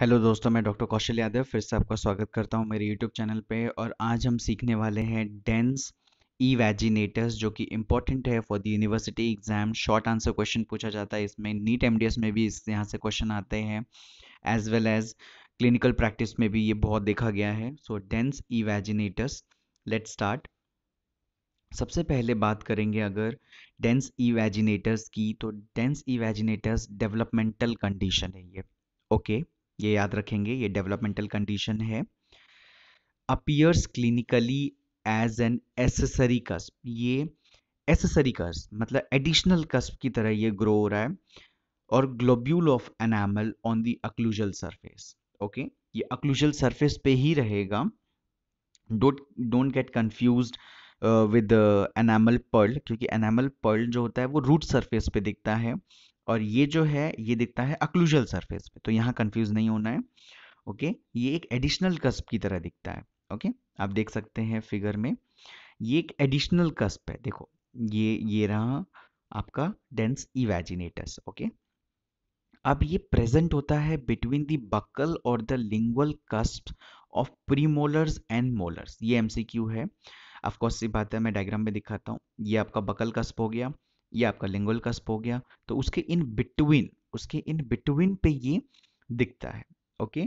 Hello दोस्तों मैं doctor कौशल यादव फिर से आपका स्वागत करता हूं मेरे यूट्यूब चैनल पे और आज हम सीखने वाले हैं डेंस ई वैजिनेटर्स जो कि इंपॉर्टेंट है for the university exam short answer question पूछा जाता है इसमें नीट एम में भी इस यहाँ से क्वेश्चन आते हैं as well as clinical practice में भी ये बहुत देखा गया है so dens evaginatus let start सबसे पहले बात करेंगे अगर डेंस ई वैजिनेटर्स की तो dens evaginatus developmental condition है ये ओके okay? ये याद रखेंगे ये डेवलपमेंटल कंडीशन है appears clinically as an accessory cusp ये एसेसरी कस्ब मतलब एडिशनल कस्ब की तरह ये ग्रो हो रहा है और globule of enamel on the occlusal surface okay ये अक्लूजल सरफेस पे ही रहेगा don't don't get confuse with enamel pearl क्योंकि एनामल पर्ल जो होता है वो रूट सरफेस पे दिखता है और ये जो है ये दिखता है अक्लूजल सरफेस पे तो यहाँ कंफ्यूज नहीं होना है ओके ये एक एडिशनल कस्प की तरह दिखता है ओके आप देख सकते हैं फिगर में ये एक एडिशनल कस्प है देखो ये ये रहा आपका डेंस इवेजिनेटस ओके अब ये प्रेजेंट होता है बिटवीन द बकल और the lingual cusp of premolars and molars ये एमसीक्यू है ऑफ कोर्स ये बात है मैं डायग्राम में दिखाता हूँ ये आपका बकल कस्प हो गया ये आपका लिंगुअल कस्प हो गया तो उसके इन बिटवीन उसके इन बिटवीन पे ये दिखता है ओके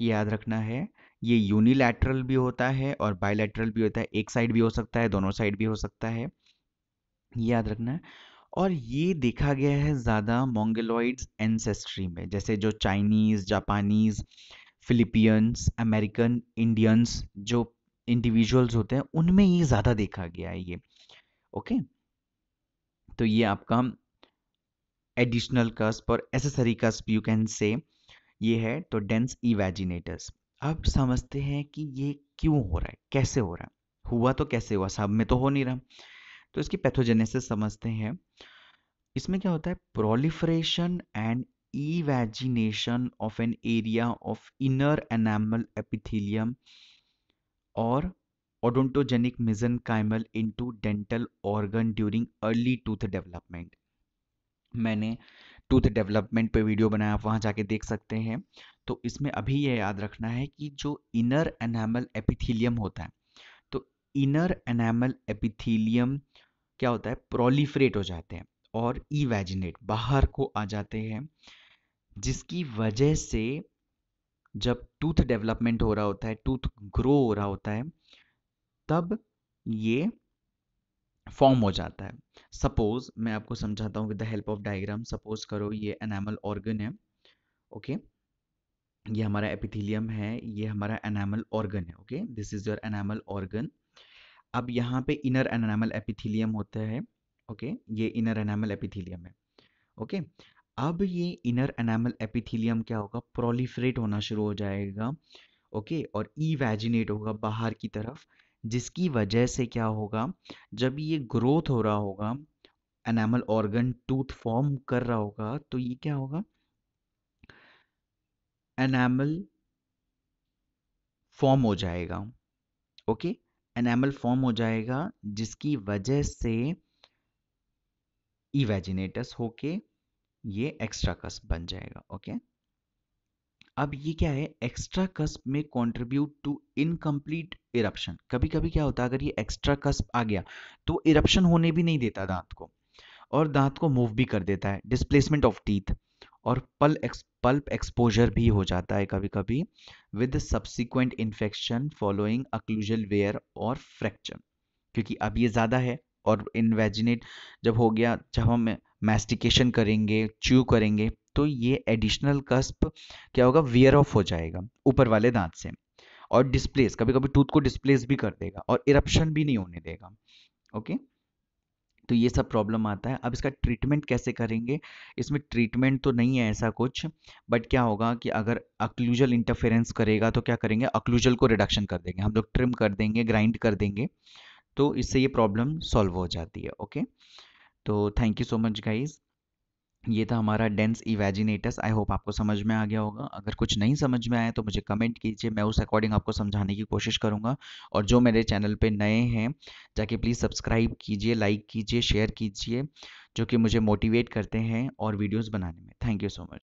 याद रखना है ये यूनिलैटरल भी होता है और बायलैटरल भी होता है एक साइड भी हो सकता है दोनों साइड भी हो सकता है याद रखना है और ये देखा गया है ज़्यादा मोंगेलॉइड्स एंसेस्ट्री में जैसे जो Chinese Japanese Filipinos American Indians जो इंडिविजुअल्स होते हैं उनमें ये ज़्यादा देखा गया है ये ओके okay? तो ये आपका एडिशनल कस्प और accessory cusp you can say ये है तो डेंस इवेजिनेटर्स अब समझते हैं कि ये क्यों हो रहा है कैसे हो रहा है हुआ तो कैसे हुआ सब में तो हो नहीं रहा तो इसकी पैथोजेनेसिस समझते हैं इसमें क्या होता है proliferation and evagination of an area of inner enamel epithelium और odontogenic mesenchymal into dental organ during early tooth development मैंने टूथ डेवलपमेंट पे वीडियो बनाया आप वहाँ जाके देख सकते हैं तो इसमें अभी यह याद रखना है कि जो इनर एनामल एपिथीलियम होता है तो इनर एनामल एपिथीलियम क्या होता है प्रोलीफ्रेट हो जाते हैं और इवेजिनेट बाहर को आ जाते हैं जिसकी वजह से जब टूथ डेवलपमेंट हो रहा होता है टूथ ग्रो हो रहा होता है तब ये फॉर्म हो जाता है सपोज मैं आपको समझाता हूँ with the help of diagram suppose करो ये एनामल ऑर्गन है ओके ये हमारा एपिथीलियम है ये हमारा एनामल ऑर्गन है okay this is your enamel organ अब यहाँ पे इनर एनामल एपिथीलियम होता है ओके ये इनर एनामल एपिथीलियम है ओके अब ये इनर एनामल एपिथीलियम क्या होगा प्रोलीफरेट होना शुरू हो जाएगा ओके और ई वैजिनेट होगा बाहर की तरफ जिसकी वजह से क्या होगा जब ये ग्रोथ हो रहा होगा एनामल ऑर्गन टूथ फॉर्म कर रहा होगा तो ये क्या होगा एनामल फॉर्म हो जाएगा ओके एनामल फॉर्म हो जाएगा जिसकी वजह से इवेजिनेटस होके ये एक्स्ट्रा कस बन जाएगा ओके अब ये क्या है एक्स्ट्रा कस्प में कॉन्ट्रीब्यूट टू इनकम्प्लीट इरप्शन कभी कभी क्या होता है अगर ये एक्स्ट्रा कस्प आ गया तो इरप्शन होने भी नहीं देता दांत को और दांत को मूव भी कर देता है डिस्प्लेसमेंट ऑफ टीथ और पल एक्स पल्प एक्सपोजर भी हो जाता है कभी कभी with subsequent infection following occlusal wear और फ्रैक्चर क्योंकि अब ये ज़्यादा है और इन्वेजिनेट जब हो गया जब हम मैस्टिकेशन करेंगे च्यू करेंगे तो ये एडिशनल कस्प क्या होगा वियर ऑफ हो जाएगा ऊपर वाले दांत से और डिस्प्लेस कभी कभी टूथ को डिस्प्लेस भी कर देगा और इरप्शन भी नहीं होने देगा ओके तो ये सब प्रॉब्लम आता है अब इसका ट्रीटमेंट कैसे करेंगे इसमें ट्रीटमेंट तो नहीं है ऐसा कुछ बट क्या होगा कि अगर अक्लूजल इंटरफेरेंस करेगा तो क्या करेंगे अक्लूजल को रिडक्शन कर देंगे हम लोग ट्रिम कर देंगे ग्राइंड कर देंगे तो इससे ये प्रॉब्लम सॉल्व हो जाती है ओके तो thank you so much guys ये था हमारा डेंस इवेजिनेटस आई होप आपको समझ में आ गया होगा अगर कुछ नहीं समझ में आया तो मुझे कमेंट कीजिए मैं उस अकॉर्डिंग आपको समझाने की कोशिश करूँगा और जो मेरे चैनल पे नए हैं जाके प्लीज़ सब्सक्राइब कीजिए लाइक कीजिए शेयर कीजिए जो कि मुझे मोटिवेट करते हैं और वीडियोज़ बनाने में थैंक यू सो मच